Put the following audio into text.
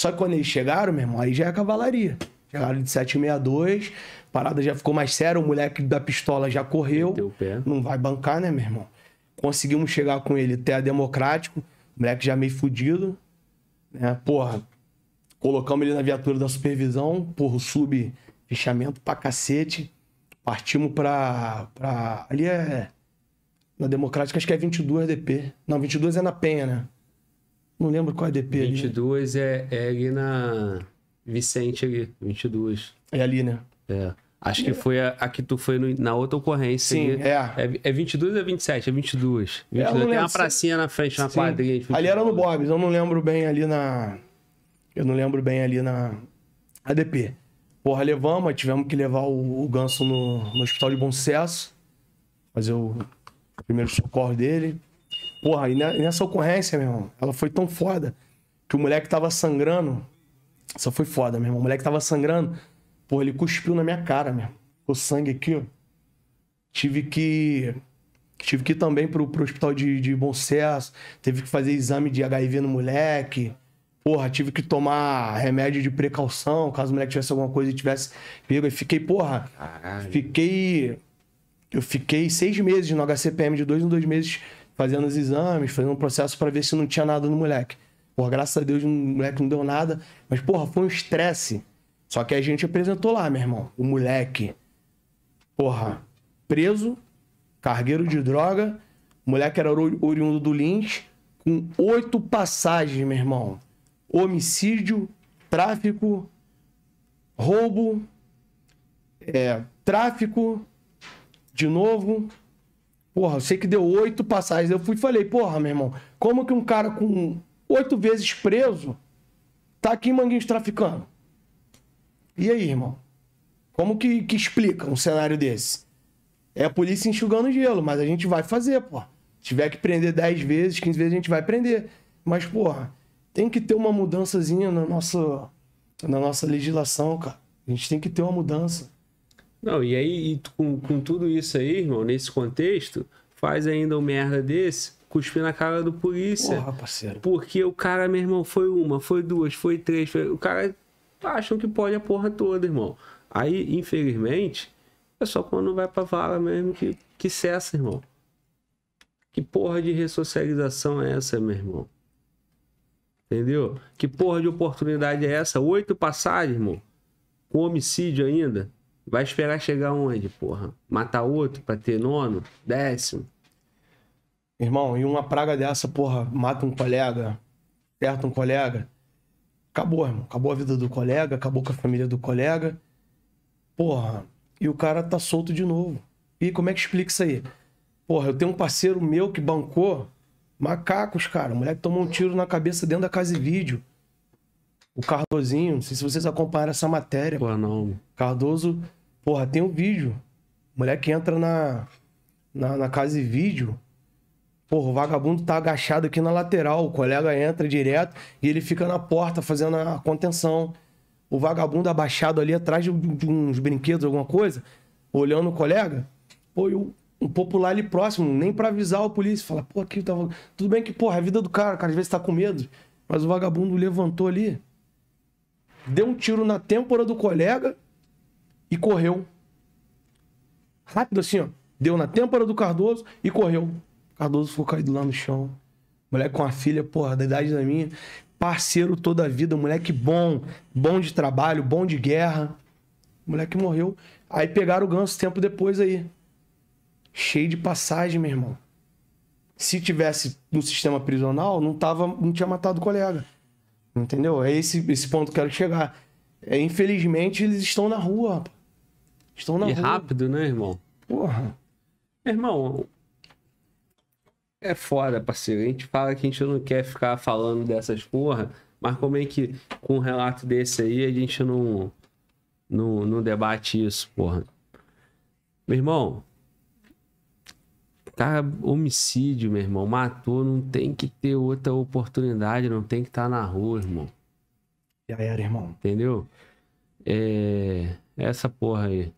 Só que quando eles chegaram, meu irmão, aí já é cavalaria. Chegaram de 762, parada já ficou mais séria, o moleque da pistola já correu. Não vai bancar, né, meu irmão? Conseguimos chegar com ele até a Democrático, o moleque já meio fudido, né? Porra, colocamos ele na viatura da supervisão, porra, o sub fechamento pra cacete. Partimos pra, pra. Ali é. Na Democrática, acho que é 22 DP. Não, 22 é na Penha, né? Não lembro qual é a DP 22 ali. 22 é, é ali na Vicente ali, 22. É ali, né? É. Acho que foi a, a que tu foi no, na outra ocorrência. Sim, ali. é. é. É 22 ou é 27? É 22. 22. É, Tem uma pracinha se... na frente, na quadra ali. Tipo, ali era no Bob's, eu não lembro bem ali na... Eu não lembro bem ali na ADP. Porra, levamos, tivemos que levar o, o Ganso no, no Hospital de Bom Sucesso. Fazer o primeiro socorro dele. Porra, e nessa é, é ocorrência, meu irmão, ela foi tão foda que o moleque tava sangrando. Só foi foda, meu irmão. O moleque tava sangrando. Porra, ele cuspiu na minha cara, meu. O sangue aqui, ó. Tive que. Tive que ir também pro, pro hospital de, de bom senso. Teve que fazer exame de HIV no moleque. Porra, tive que tomar remédio de precaução, caso o moleque tivesse alguma coisa e tivesse pego. E fiquei, porra. Caralho. Fiquei. Eu fiquei seis meses no HCPM, de dois em dois meses fazendo os exames, fazendo um processo para ver se não tinha nada no moleque. Porra, graças a Deus o moleque não deu nada, mas porra, foi um estresse. Só que a gente apresentou lá, meu irmão, o moleque. Porra, preso, cargueiro de droga, o moleque era ori oriundo do Lins, com oito passagens, meu irmão. Homicídio, tráfico, roubo, é, tráfico, de novo, Porra, eu sei que deu oito passagens. Eu fui e falei, porra, meu irmão, como que um cara com oito vezes preso tá aqui em Manguinhos traficando? E aí, irmão? Como que, que explica um cenário desse? É a polícia enxugando gelo, mas a gente vai fazer, porra. Se tiver que prender 10 vezes, 15 vezes, a gente vai prender. Mas, porra, tem que ter uma mudançazinha na nossa, na nossa legislação, cara. A gente tem que ter uma mudança. Não, e aí, e com, com tudo isso aí, irmão, nesse contexto, faz ainda um merda desse, cuspir na cara do polícia. Porra, parceiro. Porque o cara, meu irmão, foi uma, foi duas, foi três. Foi... O cara acham que pode a porra toda, irmão. Aí, infelizmente, é só quando vai pra vala mesmo que, que cessa, irmão. Que porra de ressocialização é essa, meu irmão? Entendeu? Que porra de oportunidade é essa? Oito passagens, irmão. Com homicídio ainda. Vai esperar chegar onde, porra? Matar outro pra ter nono? Décimo? Irmão, e uma praga dessa, porra, mata um colega, perto Um colega. Acabou, irmão. Acabou a vida do colega, acabou com a família do colega. Porra, e o cara tá solto de novo. E como é que explica isso aí? Porra, eu tenho um parceiro meu que bancou macacos, cara. O moleque tomou um tiro na cabeça dentro da casa de vídeo. O Cardozinho, não sei se vocês acompanharam essa matéria. Pô, não. Cardoso Porra, tem um vídeo. Moleque entra na, na, na casa de vídeo. Porra, o vagabundo tá agachado aqui na lateral. O colega entra direto e ele fica na porta fazendo a contenção. O vagabundo abaixado ali atrás de, de uns brinquedos, alguma coisa, olhando o colega. Pô, eu, um popular ali próximo, nem para avisar o polícia. Fala, pô, aqui tava. Tá Tudo bem que, porra, é a vida do cara, cara às vezes tá com medo. Mas o vagabundo levantou ali, deu um tiro na têmpora do colega e correu. Rápido assim, ó. Deu na têmpora do Cardoso e correu. Cardoso ficou caído lá no chão. Moleque com a filha, porra, da idade da minha. Parceiro toda a vida, moleque bom, bom de trabalho, bom de guerra. Moleque morreu. Aí pegaram o ganso tempo depois aí. Cheio de passagem, meu irmão. Se tivesse no sistema prisional, não, tava, não tinha matado o colega. Entendeu? É esse, esse ponto que eu quero chegar. É, infelizmente, eles estão na rua, rapaz. Estão na e rua. rápido, né, irmão? Porra. Irmão, é foda, parceiro. A gente fala que a gente não quer ficar falando dessas porra, mas como é que com um relato desse aí a gente não, não, não debate isso, porra? Meu irmão, cara, tá homicídio, meu irmão, matou, não tem que ter outra oportunidade, não tem que estar tá na rua, irmão. Já era, irmão. Entendeu? É... Essa porra aí.